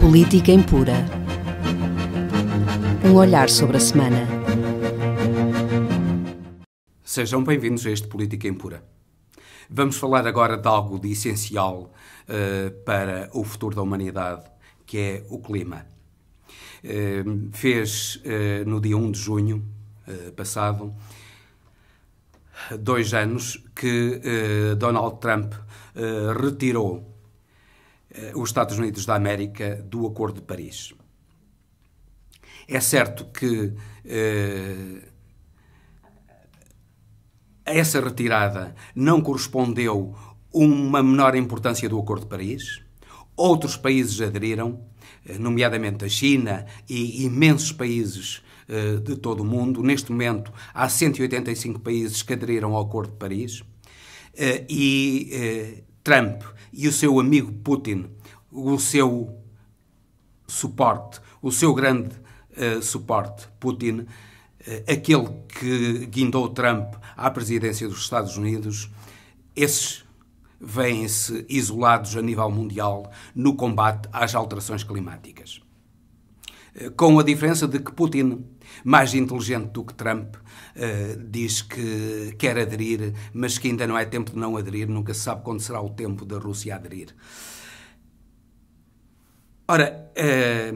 Política Impura. Um olhar sobre a semana. Sejam bem-vindos a este Política Impura. Vamos falar agora de algo de essencial uh, para o futuro da humanidade, que é o clima. Uh, fez uh, no dia 1 de junho passado dois anos que Donald Trump retirou eh, os Estados Unidos da América do Acordo de Paris. É certo que eh, essa retirada não correspondeu uma menor importância do Acordo de Paris. Outros países aderiram, eh, nomeadamente a China e imensos países eh, de todo o mundo. Neste momento, há 185 países que aderiram ao Acordo de Paris. Eh, e eh, Trump e o seu amigo Putin, o seu suporte, o seu grande uh, suporte, Putin, uh, aquele que guindou Trump à presidência dos Estados Unidos, esses vêm-se isolados a nível mundial no combate às alterações climáticas com a diferença de que Putin, mais inteligente do que Trump, eh, diz que quer aderir, mas que ainda não é tempo de não aderir, nunca se sabe quando será o tempo da Rússia aderir. Ora, eh,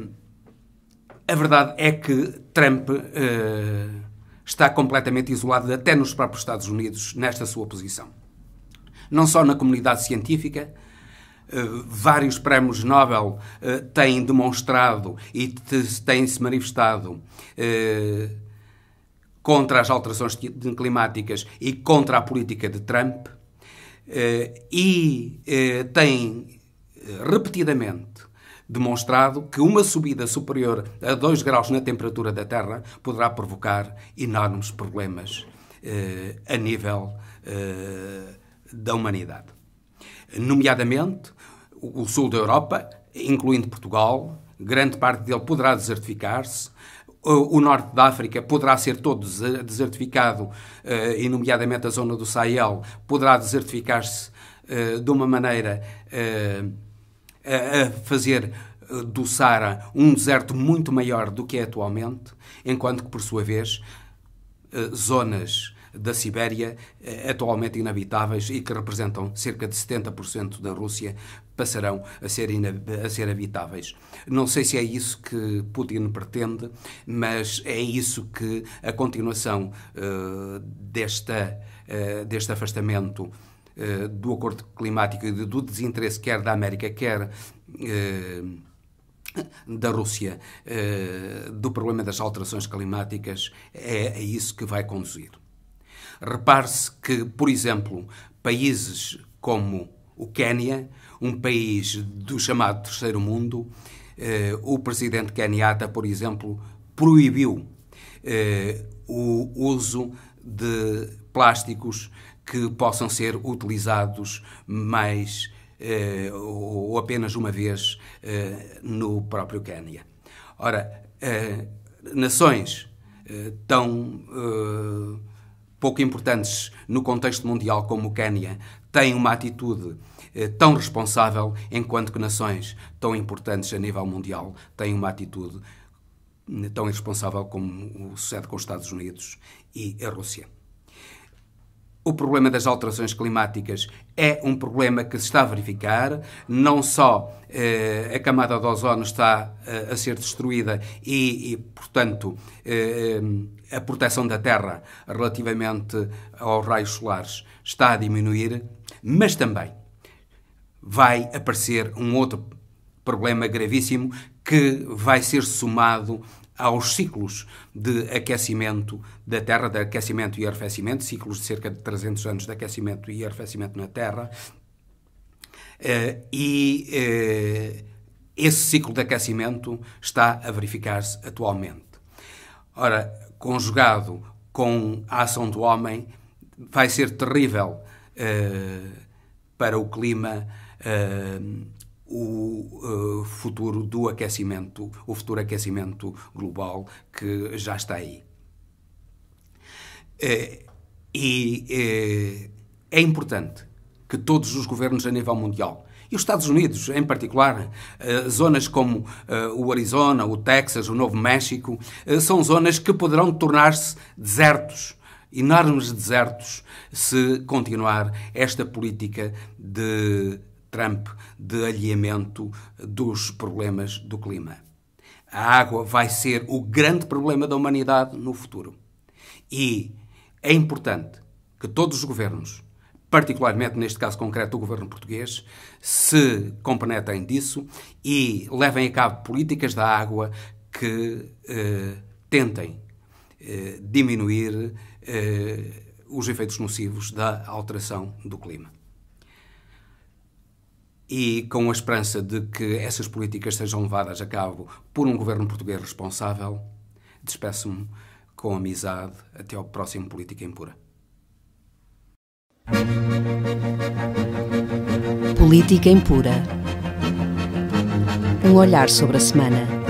a verdade é que Trump eh, está completamente isolado, até nos próprios Estados Unidos, nesta sua posição. Não só na comunidade científica, eh, vários prémios Nobel eh, têm demonstrado e têm-se manifestado eh, contra as alterações climáticas e contra a política de Trump e têm repetidamente demonstrado que uma subida superior a 2 graus na temperatura da Terra poderá provocar enormes problemas a nível da humanidade nomeadamente o sul da Europa, incluindo Portugal, grande parte dele poderá desertificar-se. O norte da África poderá ser todo desertificado, eh, e nomeadamente a zona do Sahel, poderá desertificar-se eh, de uma maneira eh, a fazer do Sara um deserto muito maior do que é atualmente, enquanto que, por sua vez, zonas da Sibéria, eh, atualmente inabitáveis e que representam cerca de 70% da Rússia, passarão a ser, a ser habitáveis. Não sei se é isso que Putin pretende, mas é isso que a continuação uh, desta, uh, deste afastamento uh, do acordo climático e do desinteresse, quer da América, quer da Rússia, do problema das alterações climáticas, é isso que vai conduzir. Repare-se que, por exemplo, países como o Quênia, um país do chamado Terceiro Mundo, eh, o presidente Kenyatta, por exemplo, proibiu eh, o uso de plásticos que possam ser utilizados mais eh, ou apenas uma vez eh, no próprio Quênia. Ora, eh, nações eh, tão pouco importantes no contexto mundial como o Quénia têm uma atitude eh, tão responsável, enquanto que nações tão importantes a nível mundial têm uma atitude eh, tão irresponsável como sucede com os Estados Unidos e a Rússia. O problema das alterações climáticas é um problema que se está a verificar. Não só eh, a camada de ozono está eh, a ser destruída e, e portanto, eh, a proteção da Terra relativamente aos raios solares está a diminuir, mas também vai aparecer um outro problema gravíssimo que vai ser somado aos ciclos de aquecimento da Terra, de aquecimento e arrefecimento, ciclos de cerca de 300 anos de aquecimento e arrefecimento na Terra, eh, e eh, esse ciclo de aquecimento está a verificar-se atualmente. Ora, conjugado com a ação do homem, vai ser terrível eh, para o clima o uh, futuro do aquecimento, o futuro aquecimento global que já está aí. Uh, e uh, é importante que todos os governos a nível mundial e os Estados Unidos, em particular, zonas como o Arizona, o Texas, o Novo México, são zonas que poderão tornar-se desertos, enormes desertos, se continuar esta política de Trump de alheamento dos problemas do clima. A água vai ser o grande problema da humanidade no futuro. E é importante que todos os governos, particularmente neste caso concreto o governo português, se comprometam disso e levem a cabo políticas da água que eh, tentem eh, diminuir eh, os efeitos nocivos da alteração do clima e com a esperança de que essas políticas sejam levadas a cabo por um governo português responsável, despeço-me com amizade até ao próximo Política Impura. Política Impura. Um olhar sobre a semana.